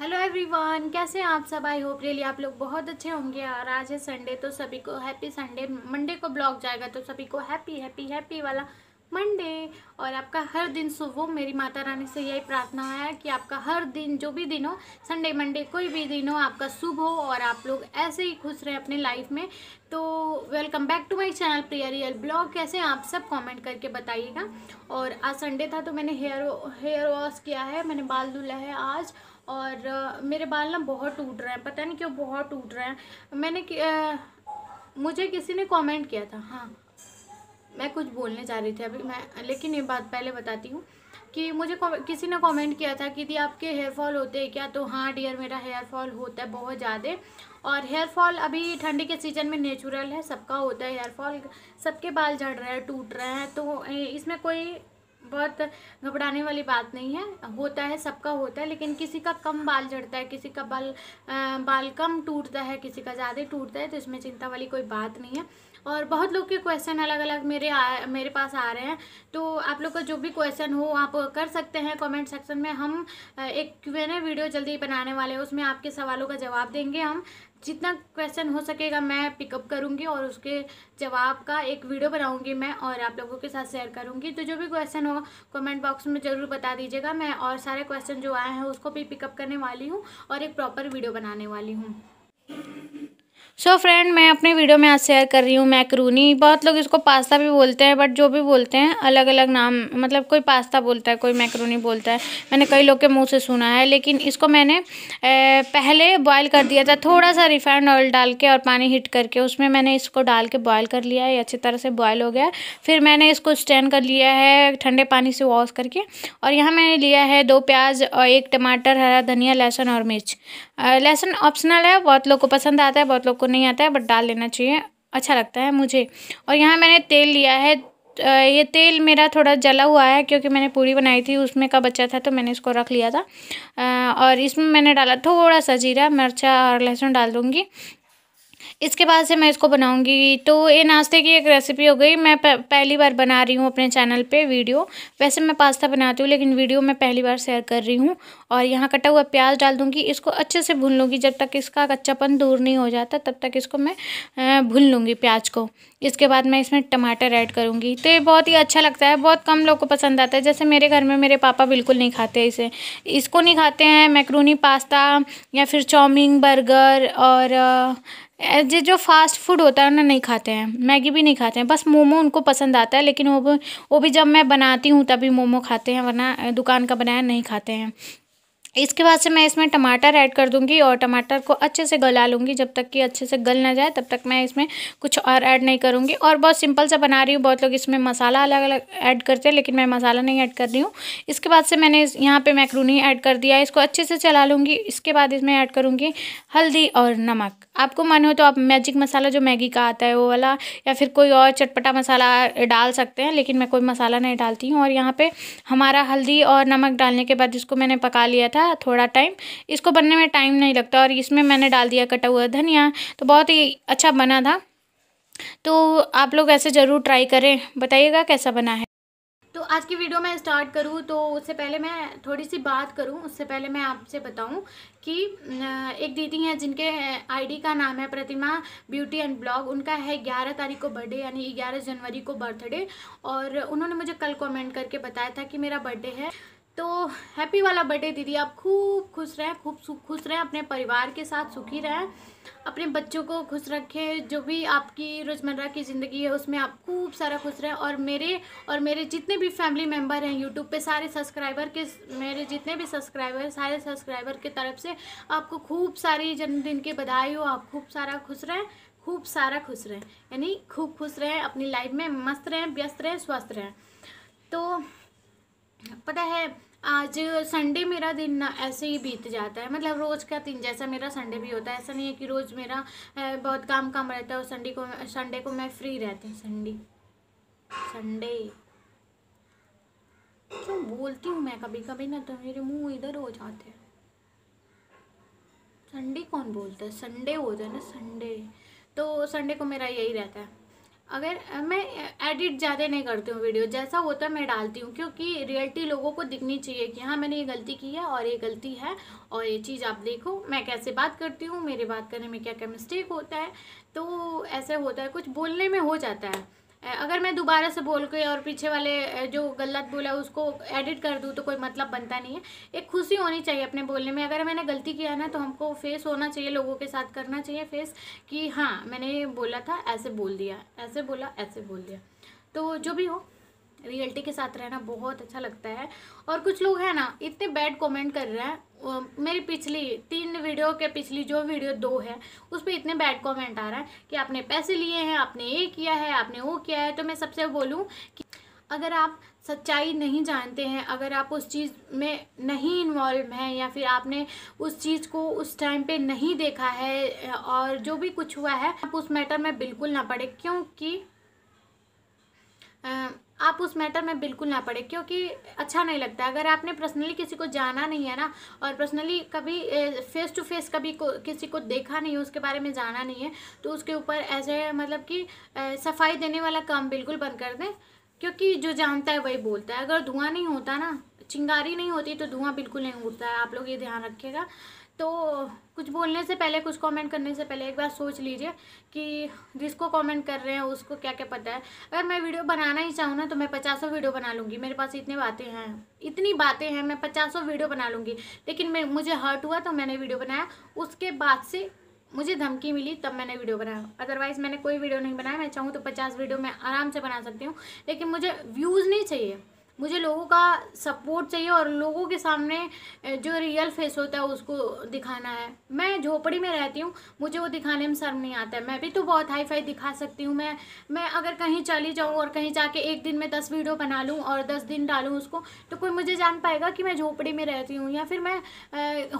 hello everyone कैसे हैं आप सब आई होप रियली आप लोग बहुत अच्छे होंगे और आज है संडे तो सभी को हैप्पी संडे मंडे को ब्लॉग जाएगा तो सभी को हैप्पी हैप्पी हैप्पी वाला मंडे और आपका हर दिन सुबह मेरी माता रानी से यही प्रार्थना है कि आपका हर दिन जो भी दिन हो संडे मंडे कोई भी दिन हो आपका शुभ हो और आप लोग ऐसे ही खुश रहें अपने लाइफ में तो welcome back to my channel Priya real blog कैसे आप सब कमेंट करके बताइएगा और आज संडे था तो मैंने हेयर हेयर वॉश किया है मैंने बाल धुला है आज और मेरे बाल ना बहुत टूट रहे हैं पता नहीं क्यों बहुत टूट रहे हैं मैंने कि, आ, मुझे किसी ने कमेंट किया था हाँ मैं कुछ बोलने जा रही थी अभी मैं लेकिन ये बात पहले बताती हूँ कि मुझे किसी ने कमेंट किया था कि दी आपके हेयर फॉल होते हैं क्या तो हाँ डियर मेरा हेयर फॉल होता है बहुत ज़्यादा और हेयर फॉल अभी ठंडी के सीज़न में नेचुरल है सबका होता है हेयर फॉल सबके बाल झड़ रहे हैं टूट रहे हैं तो इसमें कोई बहुत घबराने वाली बात नहीं है होता है सबका होता है लेकिन किसी का कम बाल झड़ता है किसी का बाल आ, बाल कम टूटता है किसी का ज़्यादा टूटता है तो इसमें चिंता वाली कोई बात नहीं है और बहुत लोग के क्वेश्चन अलग अलग मेरे आ, मेरे पास आ रहे हैं तो आप लोग का जो भी क्वेश्चन हो आप कर सकते हैं कमेंट सेक्शन में हम एक क्यू एन ए वीडियो जल्दी बनाने वाले हैं उसमें आपके सवालों का जवाब देंगे हम जितना क्वेश्चन हो सकेगा मैं पिकअप करूँगी और उसके जवाब का एक वीडियो बनाऊँगी मैं और आप लोगों के साथ शेयर करूँगी तो जो भी क्वेश्चन हो कमेंट बॉक्स में ज़रूर बता दीजिएगा मैं और सारे क्वेश्चन जो आए हैं उसको भी पिकअप करने वाली हूँ और एक प्रॉपर वीडियो बनाने वाली हूँ सो so फ्रेंड मैं अपने वीडियो में आज शेयर कर रही हूँ मैकरूनी बहुत लोग इसको पास्ता भी बोलते हैं बट जो भी बोलते हैं अलग अलग नाम मतलब कोई पास्ता बोलता है कोई मैकरूनी बोलता है मैंने कई लोग के मुंह से सुना है लेकिन इसको मैंने ए, पहले बॉयल कर दिया था थोड़ा सा रिफाइंड ऑयल डाल के और पानी हीट करके उसमें मैंने इसको डाल के बॉयल कर लिया है अच्छी तरह से बॉयल हो गया फिर मैंने इसको स्टैंड कर लिया है ठंडे पानी से वॉश करके और यहाँ मैंने लिया है दो प्याज और एक टमाटर हरा धनिया लहसुन और मिर्च लहसुन ऑप्शनल है बहुत लोग को पसंद आता है बहुत लोग को सबको नहीं आता है बट डाल लेना चाहिए अच्छा लगता है मुझे और यहाँ मैंने तेल लिया है ये तेल मेरा थोड़ा जला हुआ है क्योंकि मैंने पूरी बनाई थी उसमें का बच्चा था तो मैंने इसको रख लिया था और इसमें मैंने डाला थोड़ा सा जीरा मिर्चा और लहसुन डाल दूँगी इसके बाद से मैं इसको बनाऊंगी तो ये नाश्ते की एक रेसिपी हो गई मैं पहली बार बना रही हूँ अपने चैनल पे वीडियो वैसे मैं पास्ता बनाती हूँ लेकिन वीडियो मैं पहली बार शेयर कर रही हूँ और यहाँ कटा हुआ प्याज डाल दूँगी इसको अच्छे से भून लूँगी जब तक इसका कच्चापन दूर नहीं हो जाता तब तक इसको मैं भून लूँगी प्याज को इसके बाद मैं इसमें टमाटर ऐड करूँगी तो ये बहुत ही अच्छा लगता है बहुत कम लोग को पसंद आता है जैसे मेरे घर में मेरे पापा बिल्कुल नहीं खाते इसे इसको नहीं खाते हैं मैक्रोनी पास्ता या फिर चाउमीन बर्गर और ये जो फास्ट फूड होता है ना नहीं खाते हैं मैगी भी नहीं खाते हैं बस मोमो उनको पसंद आता है लेकिन वो भी वो भी जब मैं बनाती हूँ तभी मोमो खाते हैं वरना दुकान का बनाया नहीं खाते हैं इसके बाद से मैं इसमें टमाटर ऐड कर दूंगी और टमाटर को अच्छे से गला लूँगी जब तक कि अच्छे से गल ना जाए तब तक मैं इसमें कुछ और ऐड नहीं करूँगी और बहुत सिंपल सा बना रही हूँ बहुत लोग इसमें मसाला अलग अलग ऐड करते हैं लेकिन मैं मसाला नहीं ऐड कर रही हूँ इसके बाद से मैंने यहाँ पर मैक्रूनी ऐड कर दिया है इसको अच्छे से चला लूँगी इसके बाद इसमें ऐड करूँगी हल्दी और नमक आपको मन हो तो आप मैजिक मसाला जो मैगी का आता है वो वाला या फिर कोई और चटपटा मसाला डाल सकते हैं लेकिन मैं कोई मसाला नहीं डालती हूँ और यहाँ पर हमारा हल्दी और नमक डालने के बाद इसको मैंने पका लिया था था थोड़ा टाइम इसको बनने में टाइम नहीं लगता और इसमें मैंने डाल दिया कटा हुआ धनिया तो बहुत ही अच्छा बना था तो आप लोग ऐसे ज़रूर ट्राई करें बताइएगा कैसा बना है तो आज की वीडियो मैं स्टार्ट करूं तो उससे पहले मैं थोड़ी सी बात करूँ उससे पहले मैं आपसे बताऊँ कि एक दीदी हैं जिनके आईडी का नाम है प्रतिमा ब्यूटी एंड ब्लॉग उनका है 11 तारीख को बर्थडे यानी 11 जनवरी को बर्थडे और उन्होंने मुझे कल कमेंट करके बताया था कि मेरा बर्थडे है तो हैप्पी वाला बर्थडे दीदी आप खूब खुश रहें खूब सुख खुश रहें अपने परिवार के साथ सुखी रहें अपने बच्चों को खुश रखें जो भी आपकी रोज़मर्रा की ज़िंदगी है उसमें आप खूब सारा खुश रहें और मेरे और मेरे जितने भी फैमिली मेम्बर हैं यूट्यूब पे सारे सब्सक्राइबर के मेरे जितने भी सब्सक्राइबर सारे सब्सक्राइबर के तरफ से आपको खूब सारी जन्मदिन की बधाई हो आप खूब सारा खुश रहें खूब सारा खुश रहें यानी खूब खुश रहें अपनी लाइफ में मस्त रहें व्यस्त रहें स्वस्थ रहें तो पता है आज संडे मेरा दिन ना ऐसे ही बीत जाता है मतलब रोज़ का दिन जैसा मेरा संडे भी होता है ऐसा नहीं है कि रोज़ मेरा बहुत काम काम रहता है और संडे को संडे को मैं फ्री रहती हूँ संडे संडे क्यों बोलती हूँ मैं कभी कभी ना तो मेरे मुंह इधर हो जाते हैं संडे कौन बोलता है संडे होता है ना संडे तो संडे को मेरा यही रहता है अगर मैं एडिट ज़्यादा नहीं करती हूँ वीडियो जैसा होता है मैं डालती हूँ क्योंकि रियलिटी लोगों को दिखनी चाहिए कि हाँ मैंने ये गलती की है और ये गलती है और ये चीज़ आप देखो मैं कैसे बात करती हूँ मेरे बात करने में क्या क्या मिस्टेक होता है तो ऐसे होता है कुछ बोलने में हो जाता है अगर मैं दोबारा से बोल के और पीछे वाले जो गलत बोला उसको एडिट कर दूँ तो कोई मतलब बनता नहीं है एक खुशी होनी चाहिए अपने बोलने में अगर मैंने गलती किया ना तो हमको फेस होना चाहिए लोगों के साथ करना चाहिए फेस कि हाँ मैंने बोला था ऐसे बोल दिया ऐसे बोला ऐसे बोल दिया तो जो भी हो रियलिटी के साथ रहना बहुत अच्छा लगता है और कुछ लोग हैं ना इतने बैड कमेंट कर रहे हैं मेरी पिछली तीन वीडियो के पिछली जो वीडियो दो है उस पर इतने बैड कमेंट आ रहा है कि आपने पैसे लिए हैं आपने ये किया है आपने वो किया है तो मैं सबसे बोलूँ कि अगर आप सच्चाई नहीं जानते हैं अगर आप उस चीज़ में नहीं इन्वॉल्व हैं या फिर आपने उस चीज़ को उस टाइम पे नहीं देखा है और जो भी कुछ हुआ है आप उस मैटर में बिल्कुल ना पड़े क्योंकि आ, आप उस मैटर में बिल्कुल ना पड़े क्योंकि अच्छा नहीं लगता अगर आपने पर्सनली किसी को जाना नहीं है ना और पर्सनली कभी फेस टू फेस कभी को, किसी को देखा नहीं है उसके बारे में जाना नहीं है तो उसके ऊपर ऐसे मतलब कि सफाई देने वाला काम बिल्कुल बंद कर दें क्योंकि जो जानता है वही बोलता है अगर धुआं नहीं होता ना चिंगारी नहीं होती तो धुआं बिल्कुल नहीं उठता है आप लोग ये ध्यान रखिएगा तो कुछ बोलने से पहले कुछ कमेंट करने से पहले एक बार सोच लीजिए कि जिसको कमेंट कर रहे हैं उसको क्या क्या पता है अगर मैं वीडियो बनाना ही चाहूँ ना तो मैं पचासों वीडियो बना लूँगी मेरे पास इतनी बातें हैं इतनी बातें हैं मैं पचासों वीडियो बना लूँगी लेकिन मैं मुझे हर्ट हुआ तो मैंने वीडियो बनाया उसके बाद से मुझे धमकी मिली तब मैंने वीडियो बनाया अदरवाइज़ मैंने कोई वीडियो नहीं बनाया मैं चाहूँ तो पचास वीडियो मैं आराम से बना सकती हूँ लेकिन मुझे व्यूज़ नहीं चाहिए मुझे लोगों का सपोर्ट चाहिए और लोगों के सामने जो रियल फेस होता है उसको दिखाना है मैं झोपड़ी में रहती हूँ मुझे वो दिखाने में शर्म नहीं आता है मैं भी तो बहुत हाई फाई दिखा सकती हूँ मैं मैं अगर कहीं चली जाऊँ और कहीं जाके एक दिन में दस वीडियो बना लूँ और दस दिन डालूँ उसको तो कोई मुझे जान पाएगा कि मैं झोपड़ी में रहती हूँ या फिर मैं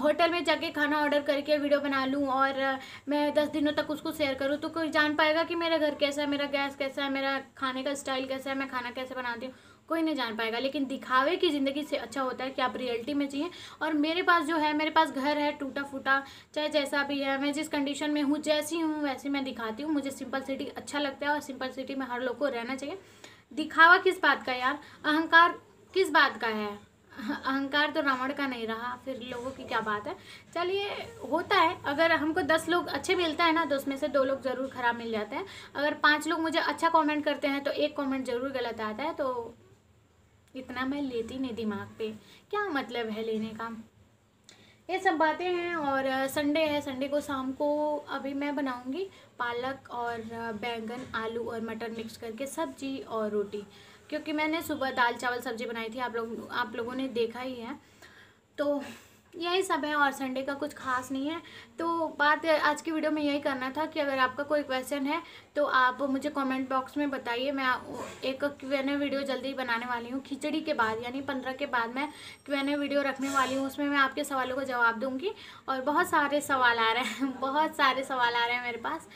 होटल में जाके खाना ऑर्डर करके वीडियो बना लूँ और मैं दस दिनों तक उसको शेयर करूँ तो कोई जान पाएगा कि मेरा घर कैसा है मेरा गैस कैसा है मेरा खाने का स्टाइल कैसा है मैं खाना कैसे बनाती हूँ कोई नहीं जान पाएगा लेकिन दिखावे की ज़िंदगी से अच्छा होता है कि आप रियलिटी में चाहिए और मेरे पास जो है मेरे पास घर है टूटा फूटा चाहे जैसा भी है मैं जिस कंडीशन में हूँ जैसी हूँ वैसी मैं दिखाती हूँ मुझे सिंपल सिटी अच्छा लगता है और सिंपल सिटी में हर लोग को रहना चाहिए दिखावा किस बात का यार अहंकार किस बात का है अहंकार तो रावण का नहीं रहा फिर लोगों की क्या बात है चलिए होता है अगर हमको दस लोग अच्छे मिलता है ना तो उसमें से दो लोग ज़रूर ख़राब मिल जाते हैं अगर पांच लोग मुझे अच्छा कमेंट करते हैं तो एक कमेंट ज़रूर गलत आता है तो इतना मैं लेती नहीं दिमाग पे क्या मतलब है लेने का ये सब बातें हैं और संडे है संडे को शाम को अभी मैं बनाऊंगी पालक और बैंगन आलू और मटर मिक्स करके सब्जी और रोटी क्योंकि मैंने सुबह दाल चावल सब्जी बनाई थी आप लोग आप लोगों ने देखा ही है तो यही सब है और संडे का कुछ खास नहीं है तो बात आज की वीडियो में यही करना था कि अगर आपका कोई क्वेश्चन है तो आप मुझे कमेंट बॉक्स में बताइए मैं एक क्वेने वीडियो जल्दी बनाने वाली हूँ खिचड़ी के बाद यानी पंद्रह के बाद मैं क्वेने वीडियो रखने वाली हूँ उसमें मैं आपके सवालों को जवाब दूँगी और बहुत सारे सवाल आ रहे हैं बहुत सारे सवाल आ रहे हैं मेरे पास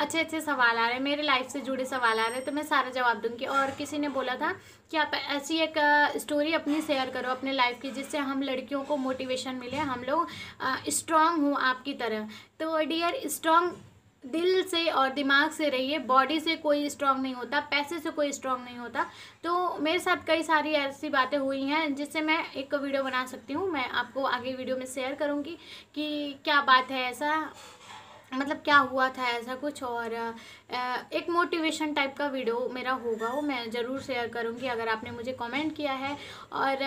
अच्छे अच्छे सवाल आ रहे हैं मेरे लाइफ से जुड़े सवाल आ रहे हैं तो मैं सारा जवाब दूंगी और किसी ने बोला था कि आप ऐसी एक स्टोरी अपनी शेयर करो अपने लाइफ की जिससे हम लड़कियों को मोटिवेशन मिले हम लोग स्ट्रांग हों आपकी तरह तो डियर स्ट्रांग दिल से और दिमाग से रहिए बॉडी से कोई स्ट्रांग नहीं होता पैसे से कोई स्ट्रांग नहीं होता तो मेरे साथ कई सारी ऐसी बातें हुई हैं जिससे मैं एक वीडियो बना सकती हूँ मैं आपको आगे वीडियो में शेयर करूँगी कि क्या बात है ऐसा मतलब क्या हुआ था ऐसा कुछ और एक मोटिवेशन टाइप का वीडियो मेरा होगा वो मैं ज़रूर शेयर करूँगी अगर आपने मुझे कमेंट किया है और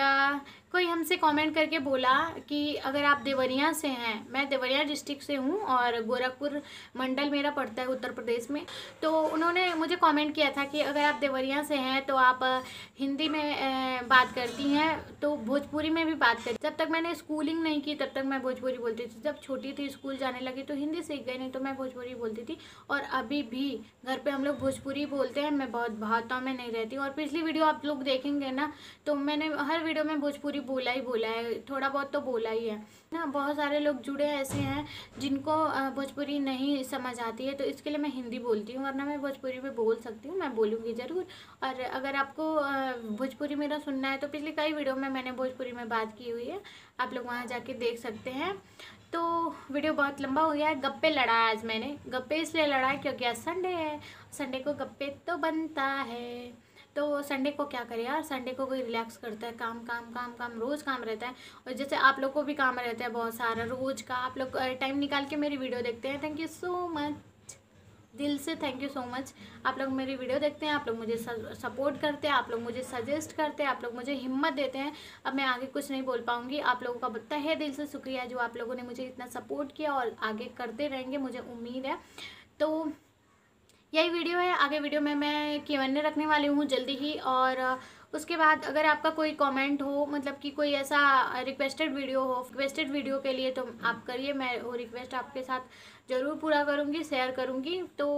कोई हमसे कमेंट करके बोला कि अगर आप देवरिया से हैं मैं देवरिया डिस्ट्रिक्ट से हूँ और गोरखपुर मंडल मेरा पड़ता है उत्तर प्रदेश में तो उन्होंने मुझे कमेंट किया था कि अगर आप देवरिया से हैं तो आप हिंदी में बात करती हैं तो भोजपुरी में भी बात करती जब तक मैंने स्कूलिंग नहीं की तब तक मैं भोजपुरी बोलती थी जब छोटी थी स्कूल जाने लगी तो हिंदी सीख गई नहीं तो मैं भोजपुरी बोलती थी और अभी भी भोजपुरी घर पे हम लोग भोजपुरी बोलते हैं मैं बहुत भाता में नहीं रहती और पिछली वीडियो आप लोग देखेंगे ना तो मैंने हर वीडियो में भोजपुरी बोला ही बोला है थोड़ा बहुत तो बोला ही है ना बहुत सारे लोग जुड़े ऐसे हैं जिनको भोजपुरी नहीं समझ आती है तो इसके लिए मैं हिंदी बोलती हूँ वरना मैं भोजपुरी में बोल सकती हूँ मैं बोलूँगी ज़रूर और अगर आपको भोजपुरी मेरा सुनना है तो पिछली कई वीडियो में मैंने भोजपुरी में बात की हुई है आप लोग वहाँ जाके देख सकते हैं तो वीडियो बहुत लंबा हो गया है गप्पे लड़ा आज मैंने गप्पे इसलिए लड़ा है क्योंकि आज संडे है संडे को गप्पे तो बनता है तो संडे को क्या करे यार संडे को कोई रिलैक्स करता है काम काम काम काम रोज़ काम रहता है और जैसे आप लोग को भी काम रहता है बहुत सारा रोज़ का आप लोग टाइम निकाल के मेरी वीडियो देखते हैं थैंक यू सो मच दिल से थैंक यू सो मच आप लोग मेरी वीडियो देखते हैं आप लोग मुझे सपोर्ट करते हैं आप लोग मुझे सजेस्ट करते हैं आप लोग मुझे हिम्मत देते हैं अब मैं आगे कुछ नहीं बोल पाऊँगी आप लोगों का बता है दिल से शुक्रिया जो आप लोगों ने मुझे इतना सपोर्ट किया और आगे करते रहेंगे मुझे उम्मीद है तो यही वीडियो है आगे वीडियो में मैं क्यूएनए रखने वाली हूँ जल्दी ही और उसके बाद अगर आपका कोई कमेंट हो मतलब कि कोई ऐसा रिक्वेस्टेड वीडियो हो रिक्वेस्टेड वीडियो के लिए तो आप करिए मैं वो रिक्वेस्ट आपके साथ ज़रूर पूरा करूँगी शेयर करूँगी तो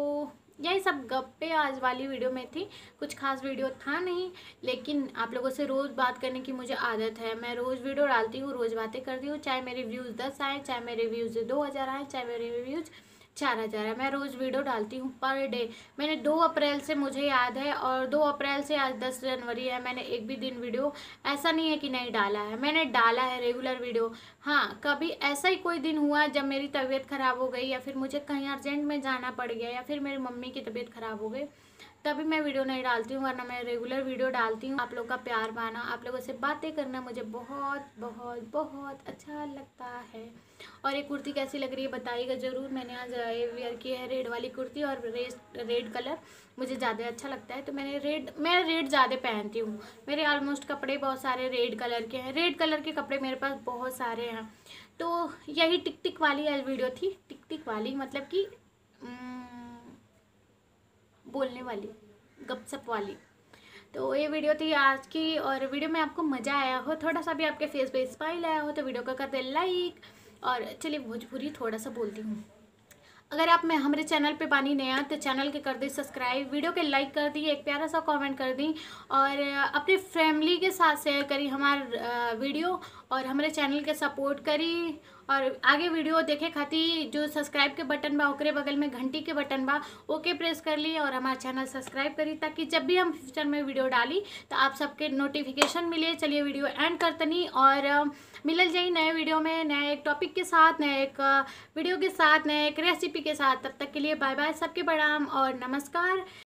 यही सब गप्पे आज वाली वीडियो में थी कुछ खास वीडियो था नहीं लेकिन आप लोगों से रोज़ बात करने की मुझे आदत है मैं रोज़ वीडियो डालती हूँ रोज़ बातें करती हूँ चाहे मेरे व्यूज़ दस आए चाहे मेरे व्यूज़ दो हज़ार आए चाहे मेरे व्यूज़ चार हज़ार है मैं रोज़ वीडियो डालती हूँ पर डे मैंने दो अप्रैल से मुझे याद है और दो अप्रैल से आज दस जनवरी है मैंने एक भी दिन वीडियो ऐसा नहीं है कि नहीं डाला है मैंने डाला है रेगुलर वीडियो हाँ कभी ऐसा ही कोई दिन हुआ जब मेरी तबीयत ख़राब हो गई या फिर मुझे कहीं अर्जेंट में जाना पड़ गया या फिर मेरी मम्मी की तबीयत ख़राब हो गई तभी मैं वीडियो नहीं डालती हूँ वरना मैं रेगुलर वीडियो डालती हूँ आप लोग का प्यार पाना आप लोगों से बातें करना मुझे बहुत बहुत बहुत अच्छा लगता है और ये कुर्ती कैसी लग रही है बताइएगा ज़रूर मैंने आज वेयर uh, की है रेड वाली कुर्ती और रेड रेड कलर मुझे ज़्यादा अच्छा लगता है तो मैंने रेड मैं रेड ज़्यादा पहनती हूँ मेरे ऑलमोस्ट कपड़े बहुत सारे रेड कलर के हैं रेड कलर के कपड़े मेरे पास बहुत सारे हैं तो यही टिक टिक वाली वीडियो थी टिक टिक वाली मतलब कि बोलने वाली गपसप वाली तो ये वीडियो थी आज की और वीडियो में आपको मज़ा आया हो थोड़ा सा भी आपके फेस पे स्माइल आया हो तो वीडियो को कर दे लाइक और चलिए भोजपुरी थोड़ा सा बोलती हूँ अगर आप मैं हमारे चैनल पे पानी नया तो चैनल के कर दी सब्सक्राइब वीडियो के लाइक कर दी एक प्यारा सा कमेंट कर दी और अपने फैमिली के साथ शेयर करी हमारा वीडियो और हमारे चैनल के सपोर्ट करी और आगे वीडियो देखे खातिर जो सब्सक्राइब के बटन बा ओकरे बगल में घंटी के बटन बा ओके प्रेस कर ली और हमारा चैनल सब्सक्राइब करी ताकि जब भी हम फ्यूचर में वीडियो डाली तो आप सबके नोटिफिकेशन मिले चलिए वीडियो एंड करतनी और मिलल जाए नए वीडियो में नए एक टॉपिक के साथ नए एक वीडियो के साथ नए एक रेसिपी के साथ तब तक के लिए बाय बाय सबके प्रणाम और नमस्कार